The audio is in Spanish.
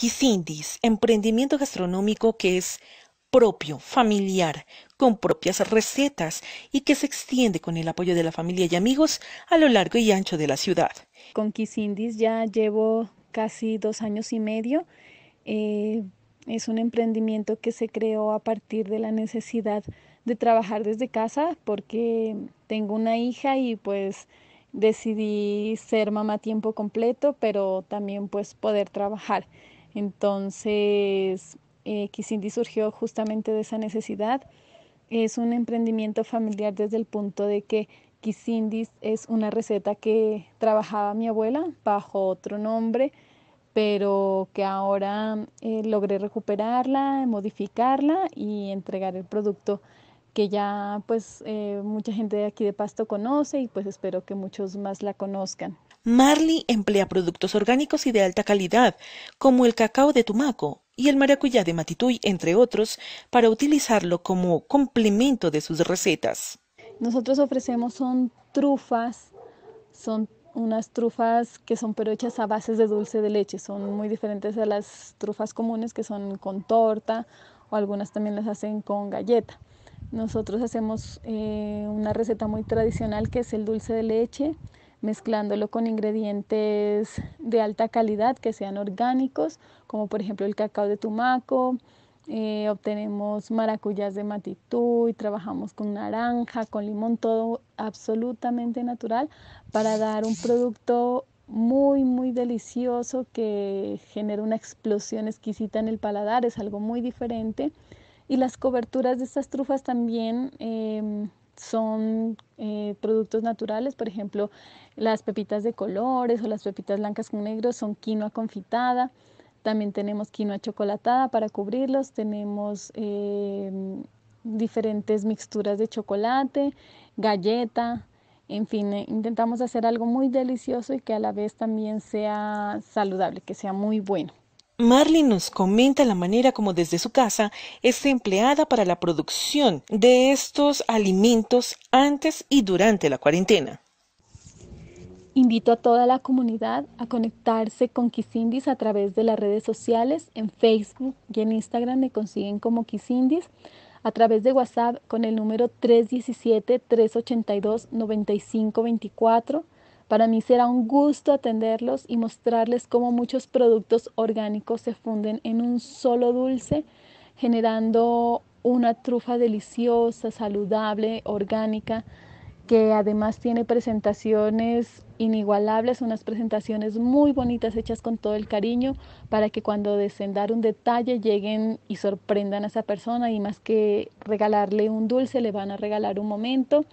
Quisindis, emprendimiento gastronómico que es propio, familiar, con propias recetas y que se extiende con el apoyo de la familia y amigos a lo largo y ancho de la ciudad. Con Quisindis ya llevo casi dos años y medio. Eh, es un emprendimiento que se creó a partir de la necesidad de trabajar desde casa porque tengo una hija y pues decidí ser mamá tiempo completo, pero también pues poder trabajar. Entonces, eh, surgió justamente de esa necesidad. Es un emprendimiento familiar desde el punto de que Kissindy es una receta que trabajaba mi abuela bajo otro nombre, pero que ahora eh, logré recuperarla, modificarla y entregar el producto que ya pues eh, mucha gente de aquí de Pasto conoce y pues espero que muchos más la conozcan. Marley emplea productos orgánicos y de alta calidad, como el cacao de Tumaco y el maracuyá de Matituy, entre otros, para utilizarlo como complemento de sus recetas. Nosotros ofrecemos son trufas, son unas trufas que son pero hechas a base de dulce de leche, son muy diferentes a las trufas comunes que son con torta o algunas también las hacen con galleta. Nosotros hacemos eh, una receta muy tradicional que es el dulce de leche, mezclándolo con ingredientes de alta calidad que sean orgánicos, como por ejemplo el cacao de Tumaco, eh, obtenemos maracuyas de matitú y trabajamos con naranja, con limón, todo absolutamente natural para dar un producto muy, muy delicioso que genera una explosión exquisita en el paladar, es algo muy diferente. Y las coberturas de estas trufas también em, son eh, productos naturales, por ejemplo, las pepitas de colores o las pepitas blancas con negros son quinoa confitada. También tenemos quinoa chocolatada para cubrirlos, tenemos eh, diferentes mixturas de chocolate, galleta, en fin, eh, intentamos hacer algo muy delicioso y que a la vez también sea saludable, que sea muy bueno. Marlin nos comenta la manera como desde su casa es empleada para la producción de estos alimentos antes y durante la cuarentena. Invito a toda la comunidad a conectarse con Kisindis a través de las redes sociales, en Facebook y en Instagram me consiguen como Kisindis, a través de WhatsApp con el número 317-382-9524 para mí será un gusto atenderlos y mostrarles cómo muchos productos orgánicos se funden en un solo dulce, generando una trufa deliciosa, saludable, orgánica, que además tiene presentaciones inigualables, unas presentaciones muy bonitas hechas con todo el cariño para que cuando deseen un detalle lleguen y sorprendan a esa persona y más que regalarle un dulce le van a regalar un momento